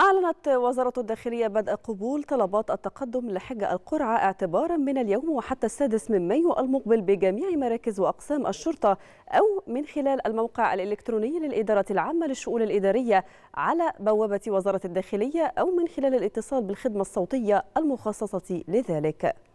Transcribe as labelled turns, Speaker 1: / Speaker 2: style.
Speaker 1: أعلنت وزارة الداخلية بدء قبول طلبات التقدم لحج القرعة اعتبارا من اليوم وحتى السادس من مايو المقبل بجميع مراكز وأقسام الشرطة أو من خلال الموقع الإلكتروني للإدارة العامة للشؤون الإدارية على بوابة وزارة الداخلية أو من خلال الاتصال بالخدمة الصوتية المخصصة لذلك.